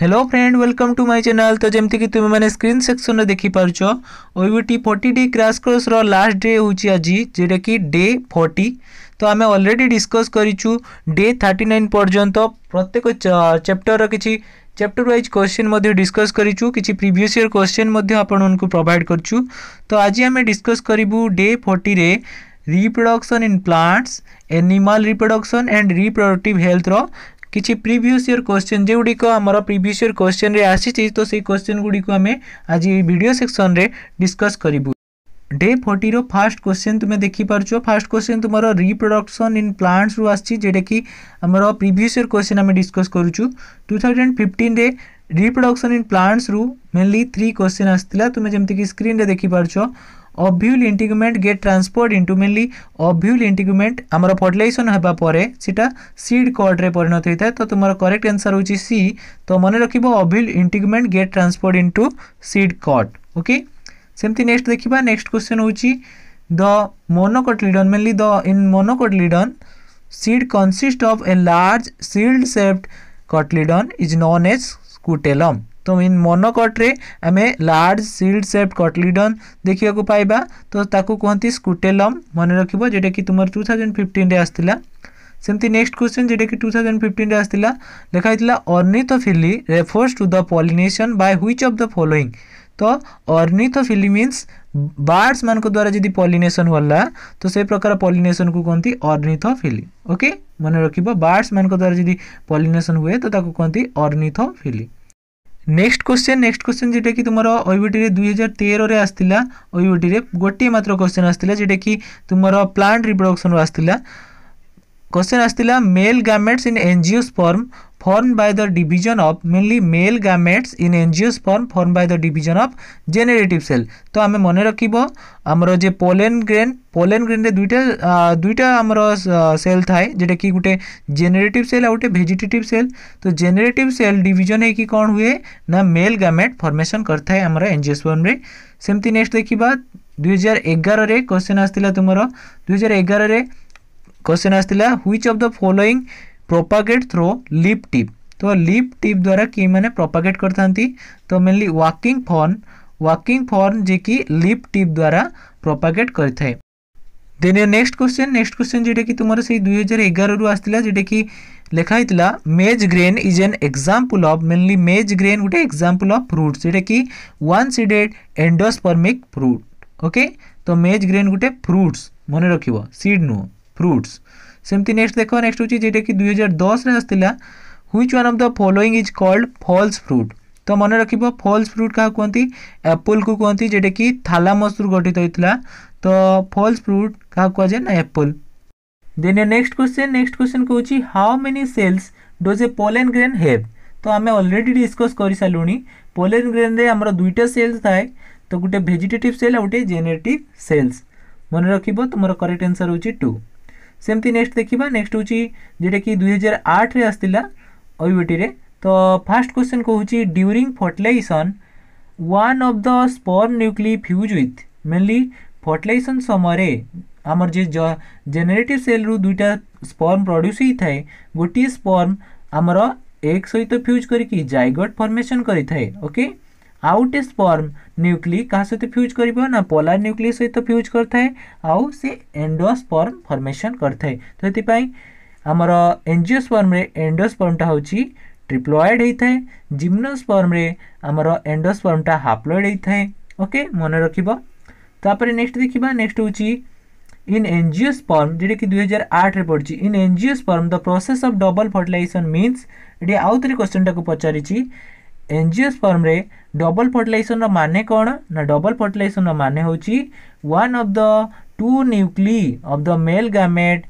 Hello friend welcome to my channel तो जमीक तुम मैंने स्क्रीन सेक्शन में देखिपारच O T forty D crash course last day हूँ आज जोटा कि डे फोर्टी तो आम अलरेडी डिस्कस करी डे थर्टी नाइन पर्यटन प्रत्येक चैप्टर रिच्छ चैप्टर व्वज क्वेश्चन डिस्कस करिवियस इयर क्वेश्चन आपण को प्रोभाइड करूँ तो आज आम डिस्कस करूँ day forty reproduction in plants animal reproduction and reproductive health किसी प्रिवियस इयर क्वेश्चन जो गुड़िक प्रिवियस इयर क्वेश्चन रे आसी तो से क्वेश्चन गुड़ी आम आज भिड सेक्शन में डिस्कस करूँ डे फोर्टर फास्ट क्वेश्चन तुम्हें देखिपारच फास्ट क्वेश्चन तुम रिप्रडक्शन इन प्लांट्स रू आसटा कि आम प्रिवियस इयर क्वेश्चन आम डिस्कस करुच्छू टू थाउजेंड फिफ्टन में रिप्रडक्शन इन प्लांट्स रू मेनली थ्री क्वेश्चन आसाला तुम्हें जमीक स्क्रीन में देखिपारच ovule integument get transport into mainly ovule integument आम फर्टिलइन होगापर सीटा सीड कर्ड्रे परिणत होता है तो तुम करेक्ट आंसर हो सी तो मन रख ovule integument get transport into seed coat okay सेमती नेक्स्ट देखा नेक्स्ट क्वेश्चन हूँ the monocot mainly the in monocot seed consist of a large shield shaped cotyledon is known as scutellum तो in मोनोकट्रे आम large sealed सेप कटलीडन देखा पाइबा तो ताकू कहते स्कुटेलम मन रख जोटा कि तुम टू थाउजेंड फिफ्टन आसाला सेमती नेक्स्ट क्वेश्चन जोटा कि टू थाउजेंड फिफ्टन आसाला लिखाई ornithophily refers to the pollination by which of the following तो अर्निथोफिली मीन्स बार्डस मान द्वारा जब पलिनेसन होला तो से प्रकार पलिनेसन को कहती अर्निथोफिली ओके मन रख बार्डस मान द्वारा जी पलिनेसन हुए तो कहती ornithophily next question next question जोटा कि तुम ओबीट दुई हजार तेरह आसला ओबीट गोटे मात्र क्वेश्चन आसला जोटा कि तुम प्लांट रिप्रोडक्शन आसला क्वेश्चन आसला male gametes in angiosperm formed by the division of mainly male gametes in angiosperm formed by the division of generative cell তো আমি মনে রাখিব ଆମର ଯେ ପୋଲେନ୍ ଗ୍ରେନ୍ ପୋଲେନ୍ ଗ୍ରେନ୍ରେ ଦୁଇଟା ଦୁଇଟା ଆମର ସେଲ୍ ଥାଏ ଯେଉଁଟାକି ଗୋଟେ ଜେନେରେଟିଭ୍ ସେଲ୍ ଆଉ ଗୋଟେ ଭେଜିଟେଟିଭ୍ ସେଲ୍ ତ ଜେନେରେଟିଭ୍ ସେଲ୍ ଡିଭିଜନ୍ ହେଇକି କ'ଣ ହୁଏ ନା ମେଲ୍ ଗାମେଟ୍ ଫର୍ମେସନ୍ କରିଥାଏ ଆମର ଏନ୍ଜିଓସ୍ପମ୍ରେ ସେମିତି ନେକ୍ସଟ ଦେଖିବା ଦୁଇହଜାର ଏଗାରରେ କ୍ୱେଶ୍ଚନ୍ ଆସିଥିଲା ତୁମର ଦୁଇହଜାର ଏଗାରରେ କ୍ୱେଶ୍ଚନ୍ ଆସିଥିଲା which of the following propagate through leaf tip तो लिप टीप द्वारा किए मैंने प्रोपागेट कर तो mainly walking fern walking fern जी की लिप टीप द्वारा प्रोपागेट कर then next question next question जोटा कि तुम से दुई हजार एगार रु आखाही लिखाही maize grain is an example of mainly maize grain गोटे एक्जामपल अफ फ्रुट जोटा कि one seeded endospermic fruit okay तो मेज ग्रेन गोटे फ्रुट्स मन रख सीड नुह फ्रुट्स सेमती नेक्स्ट देख नेक्स्ट हूँ जेटा कि दुई हजार दस आसाला which one of the following is called false fruit तो मन रख फल्स फ्रुट क्या कहते एप्पल को कहते जेटा कि थालामस रु गठित होता तो फल्स फ्रुट क्या कहुए ना apple then next question next question कौन how many cells does a pollen grain have तो आम अलरेडी डिस्कस कर सारू पोलेन ग्रेन रे आमर दुईटा सेल्स थाए तो गोटे भेजिटेट सेल आ गए जेनेटिव सेल्स मन रख तुम करेक्ट आंसर हो टू सेमती नेक्स्ट देखा नेक्स्ट हूँ जेटा कि दुई हजार आठ रे तो फास्ट क्वेश्चन कौन during fertilization one of the sperm nuclei fuse ओथ मेनली फर्टिलइसन समय आमर जे ज जेनेटिव सेल रु दुईटा स्पर्म प्रड्यूस होता है गोटे स्पर्म आमर एक सहित तो फ्यूज करके जैगट फर्मेसन करके तो तो आउ गोटे स्पर्म न्यूक्लि क्या सहित फ्यूज कर पोलार न्यूक्लि सहित फ्यूज करता है एंडोस्पर्म फर्मेसन करें तो आमर एंजिओस्पर्म्रे एंडोस्पर्मटा हो ट्रिप्लोएड होता है जिम्नोस्पर्म्रे आम एंडोस्पर्मटा हाफ्लोएड होता है ओके मन रखे नेक्स्ट देखा नेक्स्ट हूँ इन एंजिओस्पर्म जोटा कि दुई हजार आठ रे in angiosperm the process of double fertilization means ये आउ थे क्वेश्चन टाक पचारिची एंजिओस्फर्म डबल फर्टिलइन रान कौन ना डबल फर्टिलइन रान हूँ one of the two nuclei of the male gamete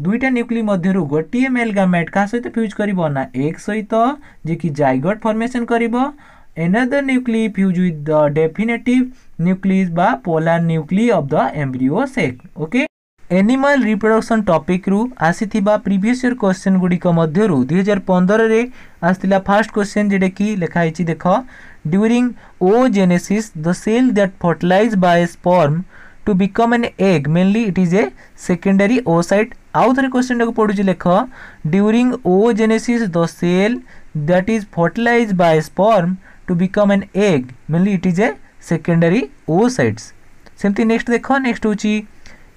दुईटा न्यूक्ली मध्य गोटे मेल गामेट का सहित फ्यूज करना एक सहित जी कि जैगट फर्मेसन कर another nuclei fuse with the definitive nucleus बा polar nuclei of the embryo sac okay animal reproduction ଟପିକ୍ରୁ ଆସିଥିବା ପ୍ରିଭିୟସ୍ ଇୟର୍ କ୍ୱେଶ୍ଚନ୍ ଗୁଡ଼ିକ ମଧ୍ୟରୁ ଦୁଇହଜାର ପନ୍ଦରରେ ଆସିଥିଲା ଫାର୍ଷ୍ଟ କ୍ୱେଶ୍ଚନ୍ ଯେଉଁଟାକି ଲେଖା ହେଇଛି ଦେଖ during oogenesis the cell that fertilize by sperm to become an egg mainly it is a secondary oocyte ଆଉ ଥରେ କ୍ୱେଶ୍ଚନ୍ଟାକୁ ପଡ଼ୁଛି ଲେଖ during oogenesis the cell that is fertilize by sperm to become an egg mainly it is a secondary oocytes ସେମିତି next ଦେଖ next ହେଉଛି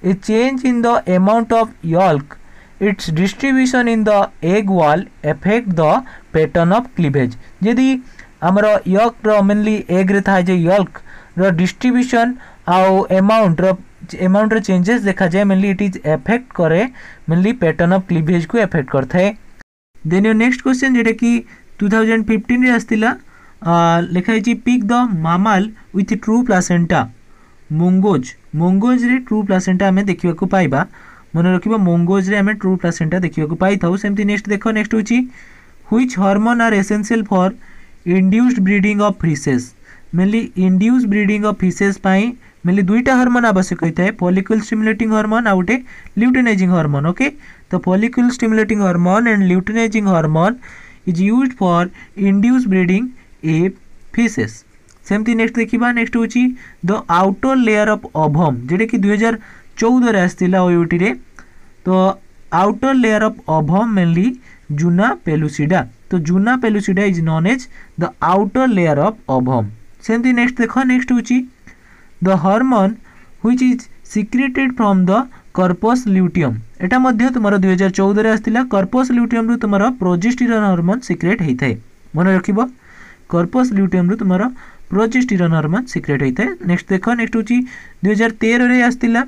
a change in the amount of yolk its distribution in the egg wall affect the pattern of cleavage যদি ଆମର yorker mainly ଏଗ୍ରେ ଥାଏ ଯେ ୟର୍କର distribution ଆଉ ଏମାଉଣ୍ଟର ଏମାଉଣ୍ଟର ଚେଞ୍ଜେସ୍ ଦେଖାଯାଏ ମେନଲି ଇଟ୍ ଇଜ୍ ଏଫେକ୍ଟ କରେ ମେନଲି ପ୍ୟାଟର୍ନ ଅଫ୍ କ୍ଲିଭେଜ୍କୁ ଏଫେକ୍ଟ କରିଥାଏ ଦେନ୍ ୟୋର୍ ନେକ୍ସଟ କ୍ୱେଶ୍ଚନ୍ ଯେଉଁଟାକି ଟୁ ଥାଉଜେଣ୍ଡ ଫିଫ୍ଟିନ୍ରେ ଆସିଥିଲା ଲେଖା ହେଇଛି pick the mammal with true placenta mongoose ମୋଙ୍ଗୋଜ୍ରେ ଟ୍ରୁ ପ୍ଲାସେଣ୍ଟା आम देखा ପାଇବା मन ରଖିବ ମୋଙ୍ଗୋଜ୍ରେ ଆମେ ଟ୍ରୁ ପ୍ଲାସେଣ୍ଟା ଦେଖିବାକୁ ପାଇଥାଉ ସେମିତି ନେକ୍ସଟ ଦେଖ ନେକ୍ସଟ ହେଉଛି which hormone are essential for induced breeding of fishes mainly induce breeding of fishes mainly दुईटा हरमोन आवश्यक होता है फॉलिक्यूल स्टिमुलेटिंग हर्मोन आउ गए ल्यूटिनाइजिंग हरमोन ओके तो follicle stimulating hormone and luteinizing hormone is use for induce breeding a fishes सेमती next देखा next हूँ the outer layer of ovum जेटा कि दुई हजार चौदह आईओ तो outer layer of ovum mainly zona pellucida तो zona pellucida is known as the outer layer of ovum सेमती नेक्स्ट देख नेक्स्ट हूँ the hormone which is secreted from the corpus luteum यहाँ तुम दुई हजार चौदह आसाला कर्पस ल्युटियम तुम प्रोजेस्टिर हरमोन सिक्रेट होता है मन रख कर्पस ल्युटियम तुम्हारा ପ୍ରଚେଷ୍ଟିର ନର୍ମାଲ୍ ସିକ୍ରେଟ୍ ହୋଇଥାଏ ନେକ୍ସଟ ଦେଖ ନେକ୍ସଟ ହେଉଛି ଦୁଇହଜାର ତେରରେ ଆସିଥିଲା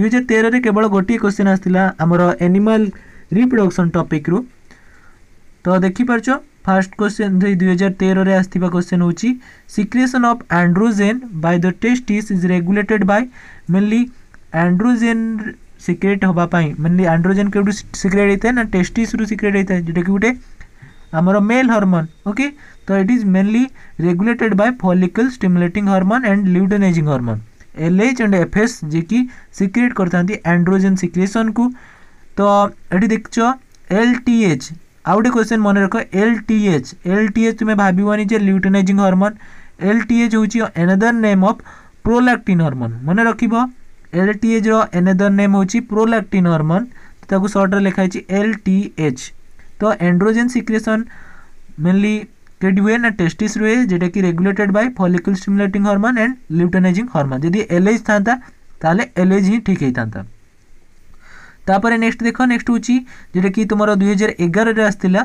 ଦୁଇହଜାର ତେରରେ କେବଳ ଗୋଟିଏ କ୍ୱେଶ୍ଚିନ୍ ଆସିଥିଲା ଆମର ଆନିମାଲ୍ ରିପ୍ରଡକ୍ସନ୍ ଟପିକ୍ରୁ ତ ଦେଖିପାରୁଛ ଫାର୍ଷ୍ଟ କ୍ୱେଶ୍ଚିନ୍ ଦୁଇହଜାର ତେରରେ ଆସିଥିବା କ୍ୱେଶ୍ଚିନ୍ ହେଉଛି secretion of androgen by the testes is regulated by mainly androgen secrete ହେବା ପାଇଁ ମେନ୍ଲି ଆଣ୍ଡ୍ରୋଜେନ୍ କେଉଁଠୁ ସିକ୍ରେଟ୍ ହୋଇଥାଏ ନା ଟେଷ୍ଟିସ୍ରୁ ସିକ୍ରେଟ୍ ହୋଇଥାଏ ଯେଉଁଟାକି ଗୋଟେ ଆମର ମେଲ୍ ହର୍ମୋନ୍ ଓକେ तो it is mainly regulated by follicle stimulating hormone and luteinizing hormone H and S जे कि सिक्रिएट करଥାନ୍ତି एंड्रोजेन सिक्रेसन को तो ये देख टी एच आउ गोटे क्वेश्चन मन रख एल टी एच तुम्हें भावनी जे एल टी एच हूँ another name of prolactin hormone मन रख एल एच रनेदर नेम हूँ प्रोलाक्टिन हार्मोन तो सर्ट्रे लिखाई एल एच तो एंड्रोजेन सिक्रेसन मेनली কেডিউএন আর টেস্টিস রয়েছে যেটা কি regulated by follicle stimulating hormone and luteinizing hormone যদি এলএইচ থাকা তাহলে এলএইচ হি ঠিক হয়ে থাকা তাপরে নেক্সট দেখ নেক্সট হচ্ছে যেটা কি তোমার দুই হাজার এগারে আসছিলা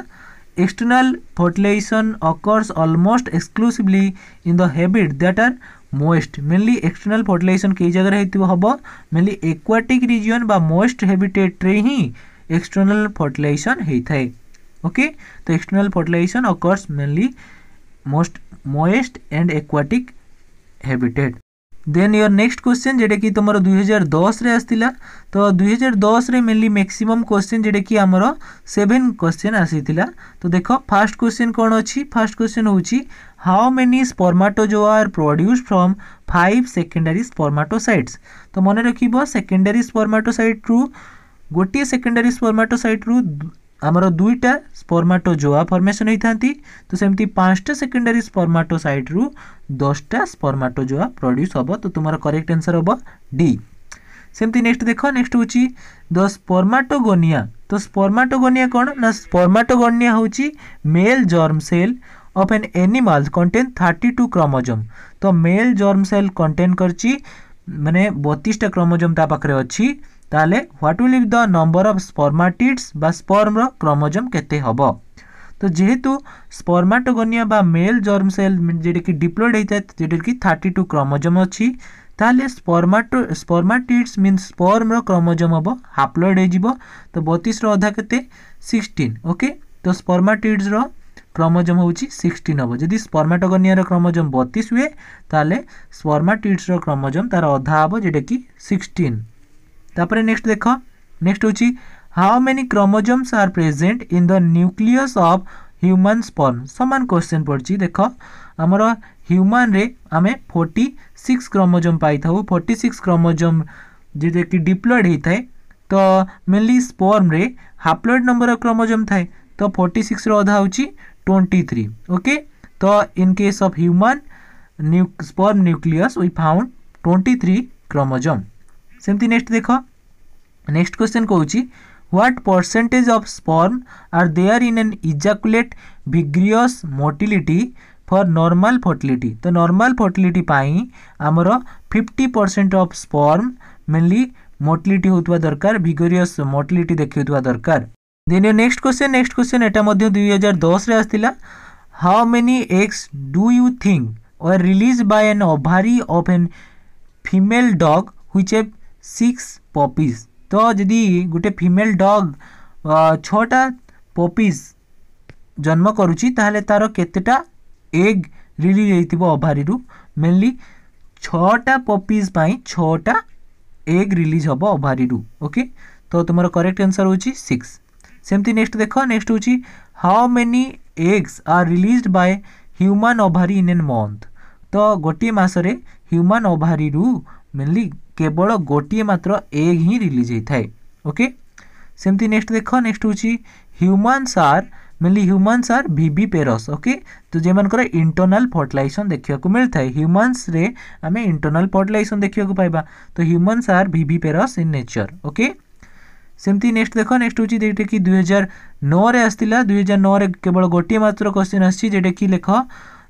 external fertilization occurs almost exclusively in the habit that are most mainly external fertilization कई जगह हम मेनली एक्वाटिक रिजन बा मोस्ट हेबिटेट्रे ही एक्सटर्नाल फर्टिलाइजेसन होता है ओके तो external fertilization occurs mainly most moist and aquatic habitat then your next question जेटा कि तुम दुई हजार दस रे आ तो दुई हजार दस रे मेनली मैक्सिमम क्वेश्चन जेटा कि आमर सेवेन क्वेश्चन आसी तो देख फास्ट क्वेश्चन कौन अच्छी फास्ट क्वेश्चन हूँ how many spermatozoa are produce from five spermato spermatocytes तो मन रखी सेकेंडरी स्पर्माटो रु गोटे सेकेंडरी स्पर्माटोसाइट रु ଆମର ଦୁଇଟା ସ୍ପର୍ମାଟୋଜୋଆ ଫର୍ମେସନ୍ ହୋଇଥାନ୍ତି ତ ସେମିତି ପାଞ୍ଚଟା ସେକେଣ୍ଡାରୀ ସ୍ପର୍ମାଟୋସାଇଟ୍ରୁ ଦଶଟା ସ୍ପର୍ମାଟୋଜୋଆ ପ୍ରଡ୍ୟୁସ୍ ହେବ ତ ତୁମର କରେକ୍ଟ ଆନ୍ସର୍ ହେବ ଡି ସେମିତି ନେକ୍ସଟ ଦେଖ ନେକ୍ସଟ ହେଉଛି ଦ ସ୍ପର୍ମାଟୋଗୋନିଆ ତ ସ୍ପର୍ମାଟୋଗୋନିଆ କ'ଣ ନା ସ୍ପର୍ମାଟୋଗୋନିଆ ହେଉଛି male germ cell of an animal contain thirty two chromosome ତ ମେଲ୍ ଜର୍ମ ସେଲ୍ କଣ୍ଟେନ୍ କରିଛି ମାନେ ବତିଶଟା କ୍ରମୋଜମ୍ ତା ପାଖରେ ଅଛି তাহলে what will the number of spermatids বা স্পর্মর ক্রোমোজোম কেতে হব তো যেহেতু স্পর্মাটোগোনিয়া বা মেল জর্ম সেল যেটা কি ডিপ্লয়েড হয়ে থাকে যেটার কি থার্টি টু ক্রোমোজোম অছি তাহলে স্পর্মাটো স্পর্মাটিডস মিন স্পর্মর ক্রোমোজোম হব হাপ্লয়েড হয়ে যাব তো বতিশর অধা কেতে সিক্সটিন ওকে তো স্পর্মাটিডসর ক্রোমোজোম হচ্ছে সিক্সটিন হব যদি স্পর্মাটোগোনিয়ার ক্রোমোজোম বতিশ হুয়ে তাহলে স্পর্মাটিডসর ক্রোমোজোম তার অধা হব যেটা কি সিক্সটিন तापर नेक्स्ट देख नेक्स्ट हूँ how many chromosomes are present in the nucleus of human sperm सामान क्वेश्चन पड़ी देख आमर ह्यूमान आम फोर्टी सिक्स क्रोमोजोम पाई फोर्टी सिक्स क्रोमोजोम जीटा कि डिप्लयड होता है तो मेनली स्पर्म्रे हाफ्लयड नंबर क्रोमोजोम था तो फोर्टी सिक्स रधा हो ट्वेंटी थ्री ओके तो in case of human sperm nucleus we found twenty three chromosome सेमती नेक्स्ट देख नेक्स्ट क्वेश्चन कौच what percentage of sperm are there in an ejaculate vigorous motility for normal fertility तो normal fertility आमर fifty percent of sperm mainly motility होता दरकार vigorous motility देखा दरकार then your next question next question यहाँ दुई हजार दस आसाला how many eggs do you think are release by an ovary of an female dog who have six puppies तो जदि गोटे फिमेल डग छा पपिज जन्म करुच्चे तार केतटा एग रिलीज होभारी मेनली छा पपिज पाई छा एग रिलीज हम ओभारी ओके तो तुम करेक्ट आंसर हो सिक्स सेमती नेक्स्ट देख नेक्स्ट हूँ how many eggs are release by human ovary in an month तो गोटे मसरे ह्यूमन ओभारी मेनली केवल एग ही रिलीज होता है ओके सेमती नेक्स्ट देख नेक्स्ट हूँ নেক্সট হচ্ছে मेनली আর মেনলি হ্যুমানস पेरस ओके तो जे যে इंटरनाल फर्टिलाइजेशन देखा मिलता है ह्यूमन्स रे आम इंटरनाल फर्टिलाइजेशन देखा पाइबा तो ह्यूमन्स आर पेरस इन नेचर ओके सेमती नेक्स्ट देख नेक्स्ट हूँ जोटा कि दुई हजार नौ आसला दुई हजार नौ केवल गोटे मात्र क्वेश्चन आसा कि लेख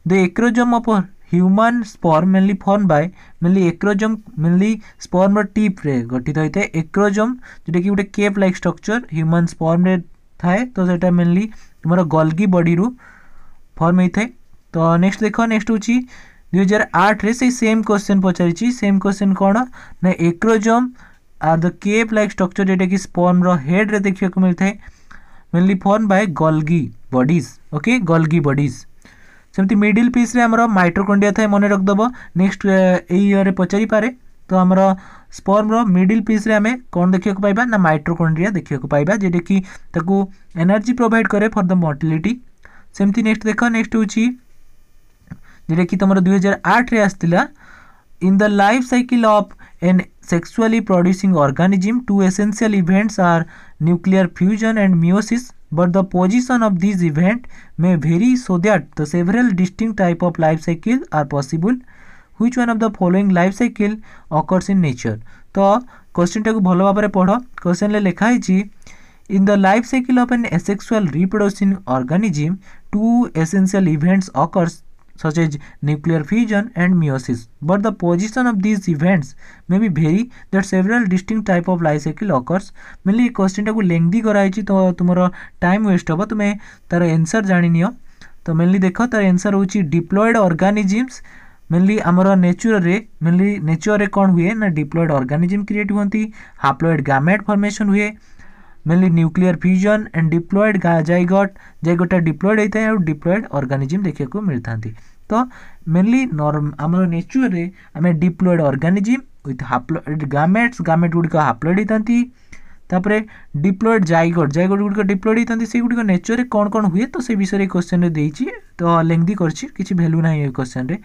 the acrosome of human sperm mainly form by mainly acrosome mainly sperm tip रे गठित होता है एक्रोजम जोटा कि गोटे cap like structure human sperm थाए तो सेटा मेनली तुमर गल्गी बडी रु फर्म होता तो नेक्स्ट देख नेक्स्ट हूँ दुई हजार आठ रे सेम क्वेश्चन पचार सेम क्वेश्चन कौन ना acrosome are the cap like structure जोटा कि स्पर्म रेड्रे देखा मिलता है mainly form by Golgi bodies okay Golgi bodies सेमती मिडिल पीस्रे आम माइट्रोकोडिया था मन रखदेव नेक्स्ट ये पचारिपे तो आम स्पर्म्र मिडिल पीस्रे आम कौन देखा पाइबा ना माइट्रोकोडिया देखा पाइबा जेटा कि एनर्जी प्रोभाइड कै फर द मर्टिलिटी सेमती नेक्स्ट देख नेक्ट हूँ जेटा कि तुम दुई हजार आठ रेला in the life cycle of an sexually producing organism two essential events are nuclear fusion and meiosis but the position of these event may vary so that the several distinct type of life cycle are possible which one of the following life cycle occurs in nature तो question टाक भल भाव में पढ़ question लिखाई in the life cycle of an asexual reproduction organism two essential events occurs such as nuclear fusion and meiosis. But the position of these events may be vary that several distinct type of life cycle occurs. mainly question ta ko lengthy karai chi to tumara time waste hoba तुमे तार answer jani नियो to mainly dekho तार answer hochi diploid organisms mainly आमर nature mainly nature कौन हुए ना diploid organism create हमें haploid gamete formation हुए mainly nuclear fusion and diploid zygote जैगोटा डिप्लोएड होता है डिप्लोएड अर्गानिजम देखा मिलता तो मेनली नर्म आम नेचर में आम डिप्लोयड अर्गानिजम विथ हाप्लोएड गामेट्स गामेट गुड़िक हाप्लोएड होता डिप्लोएड जैगट जैगट गुड़िक डिप्लोएड होती से गुड़िक नेचर में कौन कौन हुए तो से विषय क्वेश्चन में तो लेंदी कर भैल्यू ना ये क्वेश्चन में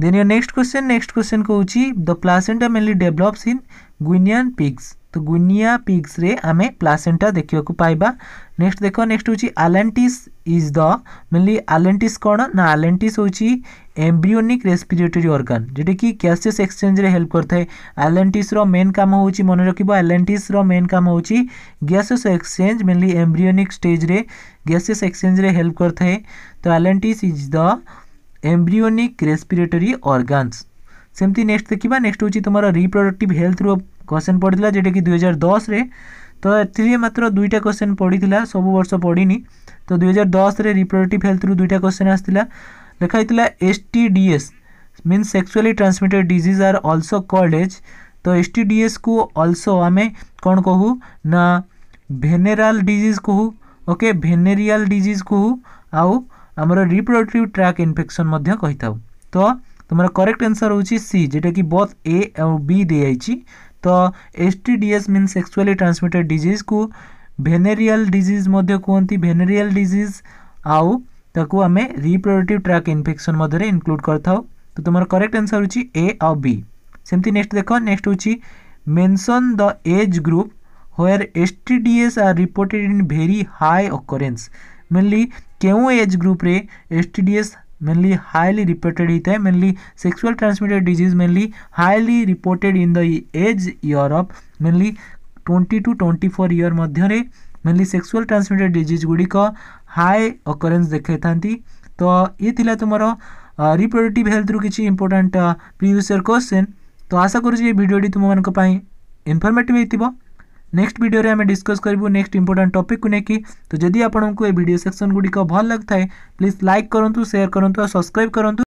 then next question next question कौन the placenta mainly develops in guinea pigs तो गुनिया पिग्स आम प्लासेटा देखा पाइबा नेक्स्ट देख नेक्स्ट हूँ allantois is the mainly allantois कौन ना आलांटिस हूँ एम्ब्रियोनिक रेस्पिरेटरी अर्गान जोटा कि क्यासीयस एक्सचेंज रे हेल्प करता है आलांटिस मेन काम हूँ मन रख आलांटिस मेन कम हूँ gaseous exchange mainly embryonic stage रे गैसीयस एक्सचेंज रे हेल्प करता है तो allantois is the embryonic respiratory organs सेमती नेक्स्ट देखा नेक्स्ट हूँ तुम रिप्रडक्ट हेल्थ रु क्वेश्चन पड़ा जोटा कि दुई हजार दस मात्र दुईटा क्वेश्चन पड़ा सब वर्ष पड़ी तो दुई रे दस रिप्रडक्ट हेल्थ रु दुईटा क्वेश्चन आसाला लिखाई है S T Ds mean sexually transmitted disease are also called as तो एस टी डीएस को अल्सो आम कौन कहू ना भेनेराल डिजीज कहू ओके भेनेरियाल डिजीज कहू आउ आमर रिप्रोडक्टिव ट्राक इनफेक्शन कही था तो तुम्हारे करेक्ट आंसर हूँ सी जेटा कि बथ ए बी दी तो S T Ds mean sexually transmitted disease को भेनेरियल डिजिज कहते भेनेरियल डिजीज आउ ताकू आम रिप्रोडक्टिव ट्राक इनफेक्शन मध्य इनक्लूड कर तो तुम करेक्ट आंसर हूँ ए आउ बी सेमती नेक्स्ट देख नेक्स्ट हूँ mention the age group where S T S are reported in very high occurrence mainly क्यों एज ग्रुप्रे S T Ds mainly highly reported it hai mainly sexual transmitted disease mainly highly reported in the age europe mainly 20 to 24 year ମଧ୍ୟରେ mainly sexual transmitted disease ଗୁଡ଼ିକ high occurrence ଦେଖାଇଥାନ୍ତି ତ ଇଏ ଥିଲା ତୁମର reproductive ହେଲ୍ଥରୁ କିଛି ଇମ୍ପୋର୍ଟାଣ୍ଟ ପ୍ରିଭିୟସ୍ ଇୟର୍ କୋଶ୍ଚିନ୍ ତ ଆଶା କରୁଛି ଏ ଭିଡ଼ିଓଟି ତୁମମାନଙ୍କ ପାଇଁ ଇନଫର୍ମେଟିଭ୍ ହେଇଥିବ नेक्स्ट भिडियो आम डिस्कस करूँ नेक्स्ट इंपोर्टां टपिक को लेकिन तो जदि आपको भिड सेक्शन गुड़िक भल लगता है प्लीज लाइक करूँ सेयार करूँ और सब्सक्राइब करूँ